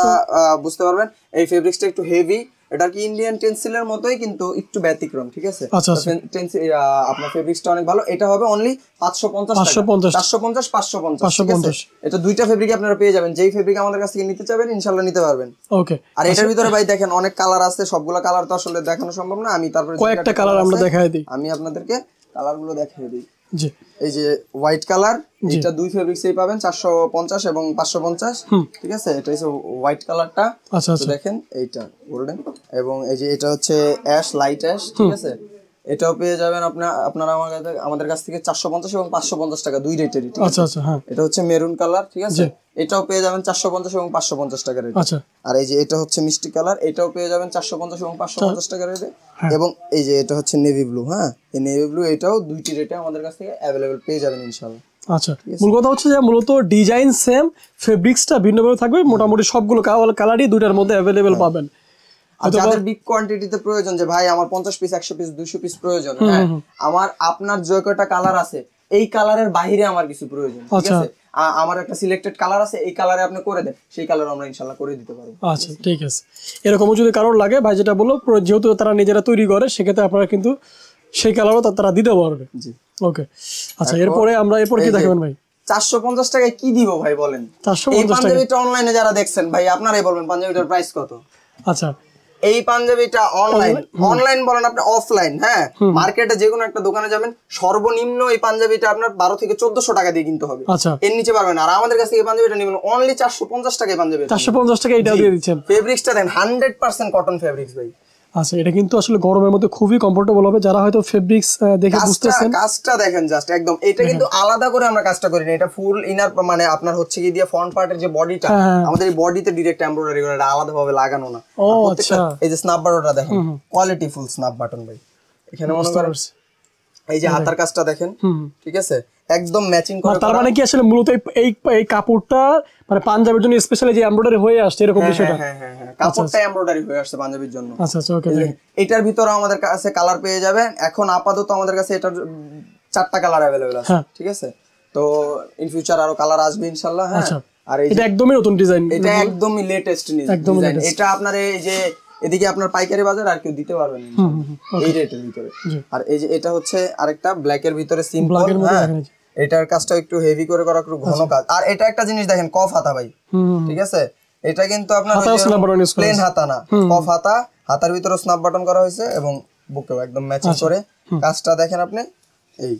বুঝতে পারবেন এই ফেব্রিক্সটা একটু হেভি এটা কি ইন্ডিয়ান টেন্সিলের মতোই কিন্তু একটু ব্যতিক্রম ঠিক আছে আচ্ছা, আচ্ছা। আপনার ফেব্রিক্সটা অনেক ভালো এটা হবে অনলি পাঁচশো পঞ্চাশ পাঁচশো পঞ্চাশ চারশো পঞ্চাশ পাঁচশো পঞ্চাশ এটা দুইটা ফেব্রিক আপনারা পেয়ে যাবেন যেই ফেব্রিক আমাদের কাছ থেকে নিতে চাবেন ইনশাল্লাহ নিতে পারবেন ওকে আর এটার আচ্ছা। ভিতরে ভাই দেখেন অনেক কালার আছে সবগুলো কালার তো আসলে দেখানো সম্ভব না আমি তারপরে কয়েকটা কালার আমরা দেখাই দিই আমি আপনাদেরকে কালারগুলো দেখিয়ে দিই জি এই যে হোয়াইট কালার এটা দুই ফেব্রিক্সেই পাবেন পঞ্চাশ এবং পঞ্চাশ ঠিক আছে এটা হচ্ছে হোয়াইট কালারটা আচ্ছা, আচ্ছা দেখেন এইটা গোল্ডেন এবং এই যে এটা হচ্ছে অ্যাশ লাইট অ্যাশ ঠিক আছে এটাও পেয়ে যাবেন আপনার আপনারা আমার কাছে আমাদের কাছ থেকে 450 এবং টাকা দুই রেটের আচ্ছা, আচ্ছা হ্যাঁ এটা হচ্ছে মেরুন কালার ঠিক আছে এটাও পেয়ে যাবেন পঞ্চাশ এবং 550 টাকা রেটে আচ্ছা। আর এই যে এটা হচ্ছে মিষ্টি কালার এটাও পেয়ে যাবেন পঞ্চাশ এবং পঞ্চাশ টাকা রেটে হ্যাঁ। এবং এই যে এটা হচ্ছে নেভি ব্লু হ্যাঁ এই নেভি ব্লু এটাও দুইটি রেটে আমাদের কাছ থেকে অ্যাভেলেবেল পেয়ে যাবেন ইনশাল্লাহ আচ্ছা মূল কথা হচ্ছে যে মূলত ডিজাইন সেম ফেব্রিক্সটা থাকবে মোটামুটি সবগুলো কালারই মধ্যে অ্যাভেলেবেল পাবেন যাদের বিগ কোয়ান্টিটিতে প্রয়োজন যে ভাই আমার পঞ্চাশ পিস একশো পিস দুশো পিস প্রয়োজন হ্যাঁ? আমার আপনার যে কয়টা কালার আছে এই কালারের বাহিরে আমার কিছু প্রয়োজন আচ্ছা। আমার একটা সিলেক্টেড কালার আছে এই কালারে আপনি করে দেন সেই কালার আমরা ইনশাল্লাহ করে দিতে পারবো আচ্ছা ঠিক আছে এরকম যদি কারোর লাগে ভাই যেটা বলো যেহেতু তারা নিজেরা তৈরি করে সেক্ষেত্রে আপনারা কিন্তু সেই কালারও তারা দিতে পারবে জি ওকে আচ্ছা এরপরে আমরা এরপর কি দেখাবেন ভাই চারশো পঞ্চাশ টাকায় কি দিব ভাই বলেন চারশো অনলাইনে যারা দেখছেন ভাই আপনারাই বলবেন পাঞ্জাবিটার প্রাইস কত আচ্ছা এই পাঞ্জাবিটা অনলাইন অনলাইন বলেন আপনি অফলাইন হ্যাঁ মার্কেটে যে কোনো একটা দোকানে যাবেন সর্বনিম্ন এই পাঞ্জাবিটা আপনার বারো থেকে চোদ্দশো টাকা দিয়ে কিনতে হবে আচ্ছা। এর নিচে পারবেন আর আমাদের কাছে এই পাঞ্জাবিটা নেবেন অনলি চারশো পঞ্চাশ টাকায় পাঞ্জাবি চারশো পঞ্চাশ টাকা এটা দিয়ে দিচ্ছেন ফেব্রিক্সটা দেন হান্ড্রেড পার্সেন্ট কটন ফেব্রিক্স ভাই আচ্ছা এটা কিন্তু আসলে গরমের মধ্যে খুবই কমফোর্টেবল হবে যারা হয়তো ফেব্রিক্স দেখে বুঝতেছেন কাজটা দেখেন জাস্ট একদম এটা কিন্তু আলাদা করে আমরা কাজটা করি না এটা ফুল ইনার মানে আপনার হচ্ছে কি দিয়ে ফ্রন্ট পার্টের যে বডিটা হ্যাঁ, হ্যাঁ। আমাদের এই বডিতে ডাইরেক্ট এমব্রয়ডারি করে এটা আলাদা ভাবে লাগানো না ও আচ্ছা এই যে স্ন্যাপ বাটনটা দেখেন কোয়ালিটি ফুল স্ন্যাপ বাটন ভাই এখানে মনে করেন এই যে হ্যাঁ, হাতার কাজটা দেখেন ঠিক আছে একদম ম্যাচিং মানে করে তার মানে কি আসলে মূলত এই এই কাপড়টা মানে পাঞ্জাবের জন্য স্পেশালি যে এমব্রয়ডারি হয়ে আসছে এরকম হ্যাঁ, বিষয়টা হ্যাঁ হ্যাঁ হ্যাঁ আচ্ছা, কাপড়টা এমব্রয়ডারি আচ্ছা। হয়ে আসছে পাঞ্জাবির জন্য আচ্ছা আচ্ছা ওকে এটার ভিতর আমাদের কাছে কালার পেয়ে যাবে এখন আপাতত আমাদের কাছে এটার চারটা কালার अवेलेबल আছে হ্যাঁ। ঠিক আছে তো ইন ফিউচার আরো কালার আসবে ইনশাআল্লাহ হ্যাঁ আচ্ছা। আর এটা একদমই নতুন ডিজাইন এটা একদমই লেটেস্ট ডিজাইন এটা আপনার এই যে এদিকে আপনার পাইকারি বাজার আর কেউ দিতে পারবে না এই রেটের ভিতরে আর এই যে এটা হচ্ছে আরেকটা ব্ল্যাক এর ভিতরে সিম্পল হ্যাঁ এটার কাজটা একটু হেভি করে করা একটু ঘন আচ্ছা। কাজ আর এটা একটা জিনিস দেখেন কফ হাতা ভাই ঠিক আছে এটা কিন্তু আপনার প্লেন হাতা না কফ হাতা হাতার ভিতরে স্ন্যাপ বাটন করা হয়েছে এবং বুকেও একদম ম্যাচিং আচ্ছা। করে কাজটা দেখেন আপনি এই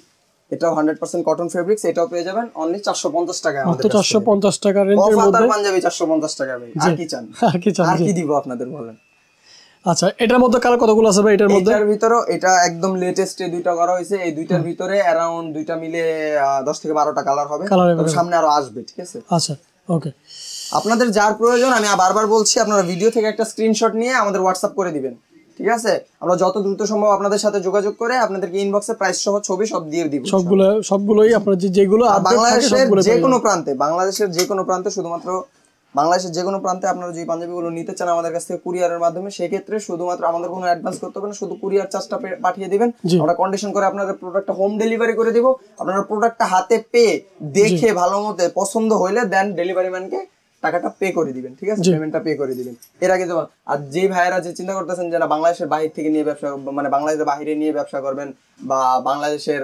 এটাও পার্সেন্ট কটন ফেব্রিক্স এটাও পেয়ে যাবেন অনলি 450 টাকায় আমাদের 450 টাকা রেঞ্জের মধ্যে পাঞ্জাবি 450 টাকা ভাই আর কি চান আর কি চান আর কি দিব আপনাদের বলেন আচ্ছা এটার মধ্যে কতগুলো আছে ভাই এটার মধ্যে এটার ভিতরে এটা একদম লেটেস্ট এই দুইটা করা হয়েছে এই দুইটার ভিতরে अराउंड দুইটা মিলে 10 থেকে 12টা কালার হবে সামনে আরো আসবে ঠিক আছে আচ্ছা ওকে আপনাদের যার প্রয়োজন আমি বারবার বলছি আপনারা ভিডিও থেকে একটা স্ক্রিনশট নিয়ে আমাদের হোয়াটসঅ্যাপ করে দিবেন ঠিক আছে আমরা যত দ্রুত সম্ভব আপনাদের সাথে যোগাযোগ করে আপনাদেরকে ইনবক্সে প্রাইস সহ ছবি সব দিয়ে দিব সবগুলো সবগুলোই আপনারা যেগুলো বাংলাদেশের যে কোনো প্রান্তে বাংলাদেশের যে কোনো প্রান্তে শুধুমাত্র বাংলাদেশের যে কোনো প্রান্তে আপনারা যে পাঞ্জাবিগুলো নিতে চান আমাদের কাছ থেকে কুরিয়ারের মাধ্যমে সেক্ষেত্রে শুধুমাত্র আমাদের কোনো অ্যাডভান্স করতে হবে না শুধু কুরিয়ার চার্জটা পাঠিয়ে দেবেন আমরা কন্ডিশন করে আপনাদের প্রোডাক্টটা হোম ডেলিভারি করে দেবো আপনারা প্রোডাক্টটা হাতে পেয়ে দেখে ভালো মতো পছন্দ হইলে দেন ডেলিভারি ম্যানকে টাকাটা পে করে দিবেন ঠিক আছে পেমেন্টটা পে করে দিবেন এর আগে যেমন আর যে ভাইয়েরা যে চিন্তা করতেছেন যারা বাংলাদেশের বাহির থেকে নিয়ে ব্যবসা মানে বাংলাদেশের বাহিরে নিয়ে ব্যবসা করবেন বা বাংলাদেশের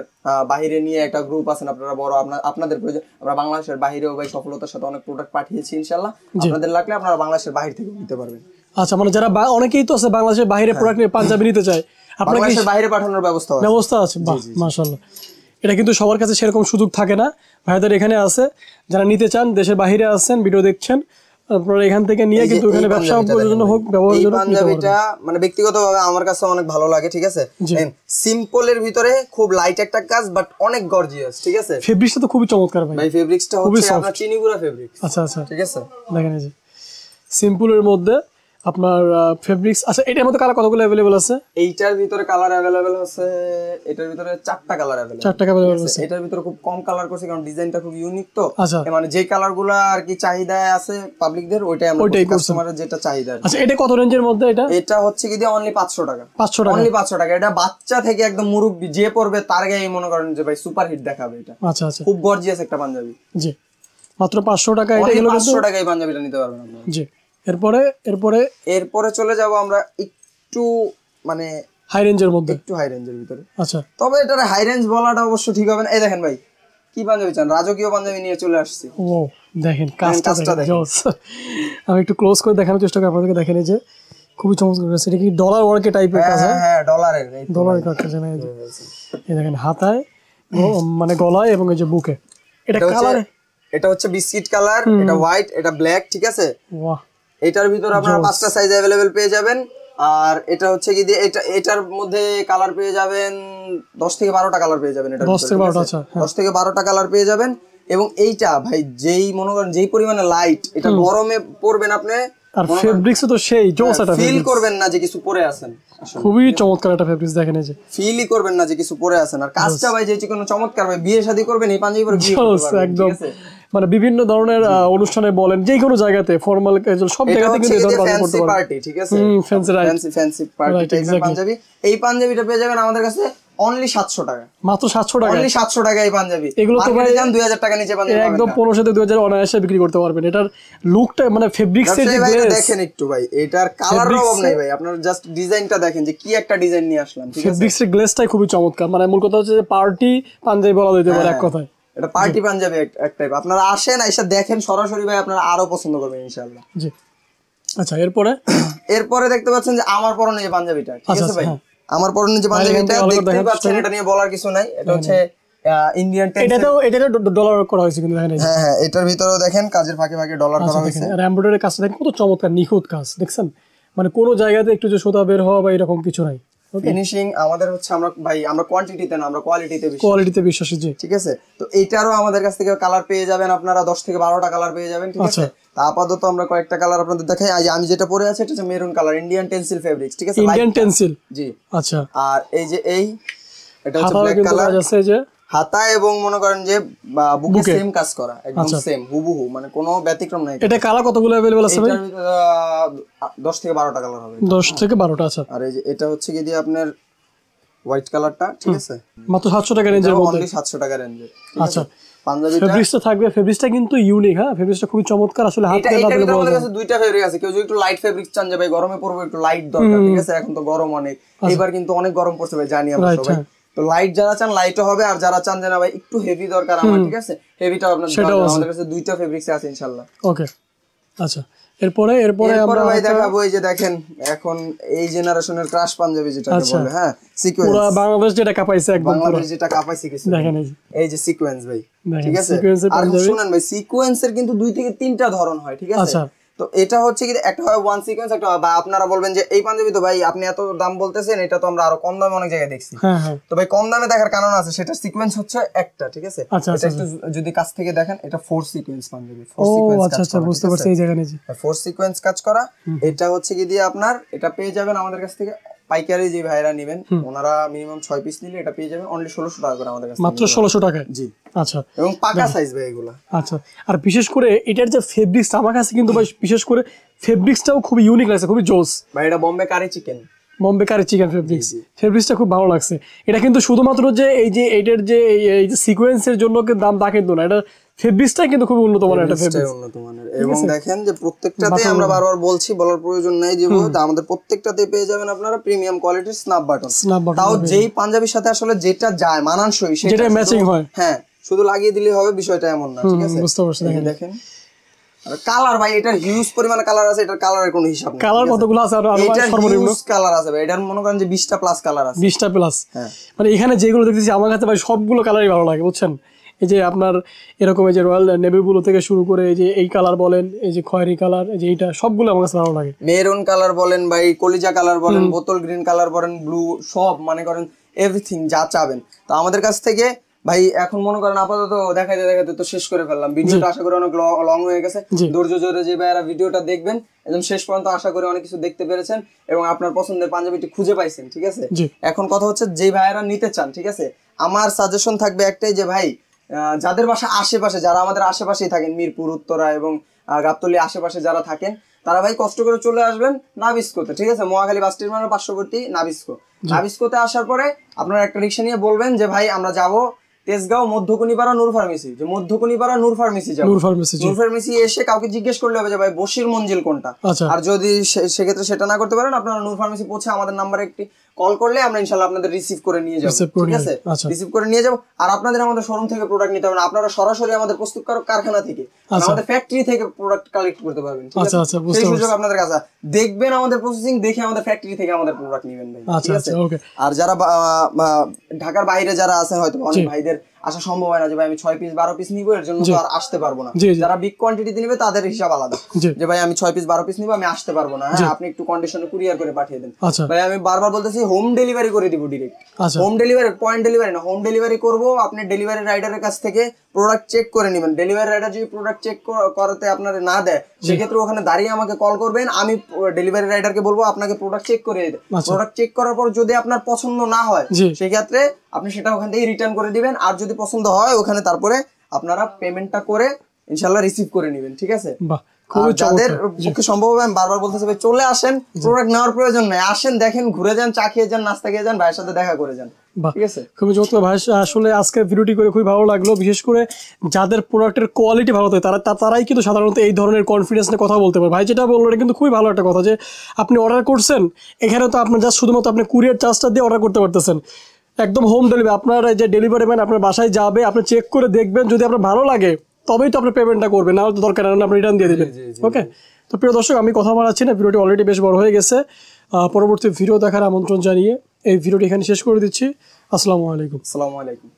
বাহিরে নিয়ে একটা গ্রুপ আছেন আপনারা বড় আপনার আপনাদের প্রয়োজন আমরা বাংলাদেশের বাহিরেও ভাই সফলতার সাথে অনেক প্রোডাক্ট পাঠিয়েছি ইনশাল্লাহ আপনাদের লাগলে আপনারা বাংলাদেশের বাহির থেকে নিতে পারবেন আচ্ছা মানে যারা অনেকেই তো আছে বাংলাদেশের বাহিরে প্রোডাক্ট হ্যাঁ। নিয়ে পাঞ্জাবি নিতে চায় আপনাদের বাইরে পাঠানোর ব্যবস্থা ব্যবস্থা আছে মাশাআল্লাহ এটা কিন্তু সবার কাছে সেরকম সুযোগ থাকে না ভাইদের এখানে আছে যারা নিতে চান দেশের বাহিরে আছেন ভিডিও দেখছেন আপনারা এখান থেকে নিয়ে কিন্তু এখানে ব্যবসা জন্য হোক ব্যবহারের জন্য পাঞ্জাবিটা মানে ব্যক্তিগতভাবে আমার কাছে অনেক ভালো লাগে ঠিক আছে সিম্পলের ভিতরে খুব লাইট একটা কাজ বাট অনেক গর্জিয়াস ঠিক আছে ফেব্রিক্সটা তো খুবই চমৎকার ভাই ভাই ফেব্রিক্সটা হচ্ছে আপনার চিনিগুড়া ফেব্রিক্স আচ্ছা আচ্ছা ঠিক আছে দেখেন এই যে সিম্পলের মধ্যে আপনার ফেব্রিক্স আচ্ছা এটার মধ্যে কালার কতগুলো अवेलेबल আছে এইটার ভিতরে কালার अवेलेबल আছে এটার ভিতরে চারটা কালার अवेलेबल চারটা কালার अवेलेबल আছে এটার ভিতরে খুব কম কালার করছি কারণ ডিজাইনটা খুব ইউনিক তো আচ্ছা। মানে যে কালারগুলো আর কি চাহিদা আছে পাবলিকদের ওইটাই আমরা ওইটাই কাস্টমারের যেটা চাহিদা আচ্ছা এটা কত রেঞ্জের মধ্যে এটা এটা হচ্ছে কি দিয়ে অনলি 500 টাকা 500 টাকা অনলি 500 টাকা এটা বাচ্চা থেকে একদম মুরুব্বি যে পরবে তার গায়ে মনে করেন যে ভাই সুপার হিট দেখাবে এটা আচ্ছা আচ্ছা খুব গর্জিয়াস একটা পাঞ্জাবি জি মাত্র 500 টাকা এটা গেল 500 টাকায় পাঞ্জাবিটা নিতে পারবেন জি এরপরে এরপরে এরপরে চলে যাব আমরা একটু মানে হাই রেঞ্জের মধ্যে একটু হাই রেঞ্জের ভিতরে আচ্ছা তবে এটার হাই রেঞ্জ বলাটা অবশ্য ঠিক হবে না এই দেখেন ভাই কি পাঞ্জাবি চান রাজকীয় পাঞ্জাবি নিয়ে চলে আসছে ও দেখেন কাজটা দেখেন আমি একটু ক্লোজ করে দেখানোর চেষ্টা করি আপনাদেরকে দেখেন এই যে খুবই চমৎকার আছে এটা কি ডলার ওয়ার্কে টাইপের কাজ হ্যাঁ হ্যাঁ ডলারের হ্যাঁ, ডলারের মানে কাজ আছে হ্যাঁ, হ্যাঁ, এই দেখেন হাতায় মানে গলায় এবং এই যে বুকে এটা কালার এটা হচ্ছে বিস্কিট কালার এটা হোয়াইট এটা ব্ল্যাক ঠিক আছে বাহ এটার ভিতর আপনারা পাঁচটা সাইজ অ্যাভেলেবেল পেয়ে যাবেন আর এটা হচ্ছে কি এটা এটার মধ্যে কালার পেয়ে যাবেন দশ থেকে বারোটা কালার পেয়ে যাবেন এটা আচ্ছা, হ্যাঁ। দশ থেকে বারোটা দশ থেকে বারোটা কালার পেয়ে যাবেন এবং এইটা ভাই যেই মনে করেন যেই পরিমাণে লাইট এটা গরমে পড়বেন আপনি আর ফেব্রিক্স তো সেই জোসাটা হ্যাঁ, ফিল করবেন না যে কিছু পরে আছেন খুবই চমৎকার একটা ফেব্রিক্স দেখেন এই যে ফিলই করবেন না যে কিছু পরে আছেন আর কাজটা ভাই যে কোনো চমৎকার ভাই বিয়ে শাদী করবেন এই পাঞ্জাবি পরে বিয়ে করবেন একদম মানে বিভিন্ন ধরনের অনুষ্ঠানে বলেন যে কোনো জায়গাতে ফর্মাল ক্যাজুয়াল সব জায়গাতে কিন্তু এই ধরনের পার্টি ঠিক আছে fancy right fancy fancy party টাইপের পাঞ্জাবি এই পাঞ্জাবিটা পেয়ে যাবেন আমাদের কাছে অনলি 700 টাকা মাত্র 700 টাকা অনলি 700 টাকা এই পাঞ্জাবি এগুলো তো ভাই জান 2000 টাকা নিচে পাঞ্জাবি একদম 1500 থেকে 2000 অনায়াসে বিক্রি করতে পারবেন এটার লুকটা মানে ফেব্রিক্স এর যে গ্লেজ দেখেন একটু ভাই এটার কালার রব নাই ভাই আপনারা জাস্ট ডিজাইনটা দেখেন যে কি একটা ডিজাইন নিয়ে আসলাম ঠিক আছে ফেব্রিক্স এর গ্লেসটাই খুবই চমৎকার মানে মূল কথা হচ্ছে যে পার্টি পাঞ্জাবি বলা যেতে পারে হ্যাঁ। এক কথায় এটা পার্টি পাঞ্জাবি এক টাইপ আপনারা আসেন এসে দেখেন সরাসরি ভাই আপনারা আরো পছন্দ করবেন ইনশাআল্লাহ জি আচ্ছা এরপরে এরপরে দেখতে পাচ্ছেন যে আমার পরনে যে পাঞ্জাবিটা ঠিক আচ্ছা, আছে আচ্ছা, ভাই হ্যাঁ। আমার পরনে যে পাঞ্জাবিটা দেখতে পাচ্ছেন এটা নিয়ে বলার কিছু নাই এটা হ্যাঁ, হচ্ছে ইন্ডিয়ান এটা এটাতেও এটাতে ডলার করা হয়েছে কিন্তু দেখেন হ্যাঁ হ্যাঁ এটার ভিতরেও দেখেন কাজের ফাঁকে ফাঁকে ডলার আচ্ছা, করা হয়েছে আর এমব্রয়ডারির কাজটা দেখেন কত চমৎকার নিখুঁত কাজ দেখছেন মানে কোনো জায়গাতে একটু যে সুতা বের হওয়া বা এরকম কিছু নাই ফিনিশিং আমাদের হচ্ছে আমরা ভাই আমরা কোয়ান্টিটিতে না আমরা কোয়ালিটিতে কোয়ালিটিতে বিশ্বাসী জি ঠিক আছে তো এটারও আমাদের কাছ থেকে কালার পেয়ে যাবেন আপনারা 10 থেকে 12টা কালার পেয়ে যাবেন ঠিক আছে আচ্ছা। তা আপাতত আমরা কয়েকটা কালার আপনাদের দেখাই আজ আমি যেটা পরে আছে এটা হচ্ছে maroon colour Indian tencel fabrics ঠিক আছে ইন্ডিয়ান টেন্সিল জি আচ্ছা আর এই যে এই এটা হচ্ছে ব্ল্যাক কালার আছে যে হাতা এবং মনে করেন যে বুকে সেম কাজ করা একদম সেম আচ্ছা। হুবহু মানে কোনো ব্যতিক্রম নাই এটা কালার কতগুলো अवेलेबल আছে ভাই 10 থেকে 12টা কালার হবে 10 থেকে 12টা আছে আচ্ছা। আর এই যে এটা হচ্ছে কি দিয়ে আপনার হোয়াইট কালারটা ঠিক আছে মাত্র 700 টাকা রেঞ্জের মধ্যে অনলি 700 টাকা রেঞ্জে আচ্ছা পাঞ্জাবিটা ফেব্রিক্সটা থাকবে ফেব্রিক্সটা কিন্তু ইউনিক হ্যাঁ ফেব্রিক্সটা খুবই চমৎকার আসলে হাত দিয়ে লাগলে কাছে দুইটা ফেব্রিক আছে কেউ যদি একটু লাইট ফেব্রিক চান যাবে গরমে পড়বে একটু লাইট দরকার ঠিক আছে এখন তো গরম অনেক আচ্ছা। এবার কিন্তু অনেক গরম পড়ছে ভাই জানি আমরা সবাই হ্যাঁ। তো লাইট যারা চান লাইটও হবে আর যারা চান যেন ভাই একটু হেভি দরকার আমার ঠিক আছে হেভিটাও আপনার আমাদের কাছে দুইটা ফেব্রিক্স আছে ইনশাআল্লাহ ওকে আচ্ছা এরপরে এরপরে আমরা ভাই দেখাবো এই যে দেখেন এখন এই জেনারেশনের ক্রাশ পাঞ্জাবি যেটা আচ্ছা। বলে হ্যাঁ সিকোয়েন্স পুরো বাংলাদেশ যেটা কাপাইছে একদম বাংলাদেশ যেটা কাপাইছে কিছু দেখেন এই যে সিকোয়েন্স ভাই ঠিক আছে আর শুনুন ভাই সিকোয়েন্সের কিন্তু দুই থেকে তিনটা ধরন হয় ঠিক আছে আচ্ছা তো এটা হচ্ছে কি একটা হয় ওয়ান সিকোয়েন্স একটা হয় বা আপনারা বলবেন যে এই পাঞ্জাবি তো ভাই আপনি এত দাম বলতেছেন এটা তো আমরা আরো কম দামে অনেক জায়গায় দেখছি হ্যাঁ, হ্যাঁ। তো ভাই কম দামে দেখার কারণ আছে সেটা সিকোয়েন্স হচ্ছে একটা ঠিক আছে আচ্ছা, আচ্ছা, এটা একটু আচ্ছা। যদি কাছ থেকে দেখেন এটা four sequence Punjabi four sequence আচ্ছা আচ্ছা বুঝতে পারছি এই জায়গায় ফোর সিকোয়েন্স কাজ করা এটা হচ্ছে কি দিয়ে আপনার এটা পেয়ে যাবেন আমাদের কাছ থেকে পাইকারি যে ভাইরা নেবেন ওনারা মিনিমাম ছয় পিস নিলে এটা পেয়ে যাবেন অনলি ষোলোশো টাকা করে আমাদের কাছে মাত্র ষোলোশো টাকা জি আচ্ছা এবং পাকা সাইজ ভাই এগুলো আচ্ছা আর বিশেষ করে এটার যে ফেব্রিক্সটা আমার কাছে কিন্তু ভাই বিশেষ করে ফেব্রিক্সটাও খুব ইউনিক লাগছে খুবই জোস ভাই এটা Bombay curry chicken Bombay curry chicken fabrics ফেব্রিক্সটা খুব ভালো লাগছে এটা কিন্তু শুধুমাত্র যে এই যে এটার যে এই যে সিকোয়েন্সের জন্য দাম তা কিন্তু না এটা ফেব্রিক্সটাই কিন্তু উন্নত মানের একটা ফেব্রিক্স উন্নত মানের এবং দেখেন যে আমরা বারবার বলছি বলার প্রয়োজন নাই যে আমাদের পেয়ে যাবেন আপনারা প্রিমিয়াম কোয়ালিটির স্ন্যাপ বাটন তাও যেই পাঞ্জাবির সাথে আসলে যেটা যায় মানানসই ম্যাচিং হয় হ্যাঁ শুধু লাগিয়ে দিলে হবে বিষয়টা এমন না ঠিক আছে বুঝতে দেখেন কালার ভাই এটার হিউজ পরিমাণে কালার আছে এটার কালারের কোনো হিসাব নেই কালার কতগুলো আছে আর সর্বনিম্ন কালার আছে ভাই এটার মনে করেন যে 20টা প্লাস কালার আছে 20টা প্লাস হ্যাঁ মানে এখানে যেগুলো দেখতেছি আমার কাছে ভাই সবগুলো কালারই ভালো লাগে বুঝছেন এই যে আপনার এরকম এই যে রয়্যাল নেভিগুলো ব্লু থেকে শুরু করে এই যে এই কালার বলেন এই যে খয়েরি কালার এই যে এইটা সবগুলো আমার কাছে ভালো লাগে মেরুন কালার বলেন বা এই কলিজা কালার বলেন বোতল গ্রিন কালার বলেন ব্লু সব মানে করেন এভরিথিং যা চাবেন তো আমাদের কাছ থেকে ভাই এখন মনে করেন আপাতত দেখাইতে দেখাইতে তো শেষ করে ফেললাম ভিডিওটা আশা করি অনেক লং হয়ে গেছে ধৈর্য ধরে যে ভাইয়ারা ভিডিওটা দেখবেন একদম শেষ পর্যন্ত আশা করি অনেক কিছু দেখতে পেরেছেন এবং আপনার পছন্দের পাঞ্জাবিটি খুঁজে পাইছেন ঠিক আছে এখন কথা হচ্ছে যে ভাইয়ারা নিতে চান ঠিক আছে আমার সাজেশন থাকবে একটাই যে ভাই যাদের বাসা আশেপাশে যারা আমাদের আশেপাশেই থাকেন মিরপুর উত্তরা এবং গাবতলি আশেপাশে যারা থাকেন তারা ভাই কষ্ট করে চলে আসবেন নাবিস্কোতে ঠিক আছে মহাখালী বাস টার্মিনাল পার্শ্ববর্তী নাবিস্কো নাবিস্কোতে আসার পরে আপনারা একটা রিক্সা নিয়ে বলবেন যে ভাই আমরা যাব তেজগাঁও মধ্যকুনিপাড়া নূর ফার্মেসি যে মধ্যকুনিপাড়া নূর ফার্মেসি যাব নূর ফার্মেসি নূর ফার্মেসি এসে কাউকে জিজ্ঞেস করলে হবে যে ভাই বসির মঞ্জিল কোনটা আচ্ছা। আর যদি সেক্ষেত্রে সেটা না করতে পারেন আপনারা নূর ফার্মেসি পৌঁছে আমাদের নাম্বারে একটি কল করলে আমরা ইনশাল্লাহ আপনাদের রিসিভ করে নিয়ে যাবো ঠিক আছে রিসিভ আচ্ছা। করে নিয়ে যাবো আর আপনাদের আমাদের শোরুম থেকে প্রোডাক্ট নিতে পারবেন আপনারা সরাসরি আমাদের প্রস্তুতকারক কারখানা থেকে আচ্ছা। মানে আমাদের ফ্যাক্টরি থেকে প্রোডাক্ট কালেক্ট করতে পারবেন আচ্ছা আচ্ছা সেই সুযোগ আপনাদের কাছে দেখবেন আমাদের প্রসেসিং দেখে আমাদের ফ্যাক্টরি থেকে আমাদের প্রোডাক্ট নেবেন ভাই আচ্ছা, ঠিক আছে আর যারা ঢাকার বাইরে যারা আছে হয়তো অনেক ভাইদের আসা সম্ভব হয় না যে ভাই আমি ছয় পিস বারো পিস নিবো এর জন্য আর আসতে পারবো না যারা বিগ কোয়ান্টিটিতে নিবে তাদের হিসাব আলাদা যে ভাই আমি ছয় পিস বারো পিস নিবো আমি আসতে পারবো না হ্যাঁ আপনি একটু কন্ডিশনে কুরিয়ার করে পাঠিয়ে দেন আচ্ছা। ভাই আমি বারবার বলতেছি হোম ডেলিভারি করে দিব direct home delivery point delivery না হোম ডেলিভারি করবো আপনি ডেলিভারি রাইডারের কাছ থেকে প্রোডাক্ট চেক করে নেবেন ডেলিভারি রাইডার যদি প্রোডাক্ট চেক করাতে আপনারা না দেয় সেক্ষেত্রে ওখানে দাঁড়িয়ে আমাকে কল করবেন আমি ডেলিভারি রাইডারকে বলবো আপনাকে প্রোডাক্ট চেক করে দিতে প্রোডাক্ট আচ্ছা। চেক করার পর যদি আপনার পছন্দ না হয় সেক্ষেত্রে আপনি সেটা ওখান থেকে রিটার্ন করে দিবেন আর যদি পছন্দ হয় ওখানে তারপরে আপনারা পেমেন্টটা করে ইনশাল্লাহ রিসিভ করে নেবেন ঠিক আছে যাদের পক্ষে সম্ভব হবে বারবার বলতেছি চলে আসেন প্রোডাক্ট নেওয়ার প্রয়োজন নেই আসেন দেখেন ঘুরে যান চা খেয়ে যান নাস্তা খেয়ে যান ভাইয়ের সাথে দেখা করে যান খুবই চমৎকার ভাই আসলে আজকের ভিডিওটি করে খুবই ভালো লাগলো বিশেষ করে যাদের প্রোডাক্টের কোয়ালিটি ভালো থাকে তারা তারাই কিন্তু সাধারণত এই ধরনের কনফিডেন্স নিয়ে কথা বলতে পারে ভাই যেটা বললো এটা কিন্তু খুবই ভালো একটা কথা যে আপনি অর্ডার করছেন এখানে তো আপনার জাস্ট শুধুমাত্র আপনি কুরিয়ার চার্জটা দিয়ে অর্ডার করতে পারতেছেন একদম হোম ডেলিভারি আপনার যে ডেলিভারি ম্যান আপনার বাসায় যাবে আপনি চেক করে দেখবেন যদি আপনার ভালো লাগে তবেই তো আপনি পেমেন্টটা করবেন না তো দরকার না আপনি রিটার্ন দিয়ে দেবেন ওকে তো প্রিয় দর্শক আমি কথা বলাচ্ছি না ভিডিওটি অলরেডি বেশ বড় হয়ে গেছে পরবর্তী ভিডিও দেখার আমন্ত্রণ জানিয়ে এই ভিডিওটি এখানে শেষ করে দিচ্ছি আসসালামু আলাইকুম আসসালামু আলাইকুম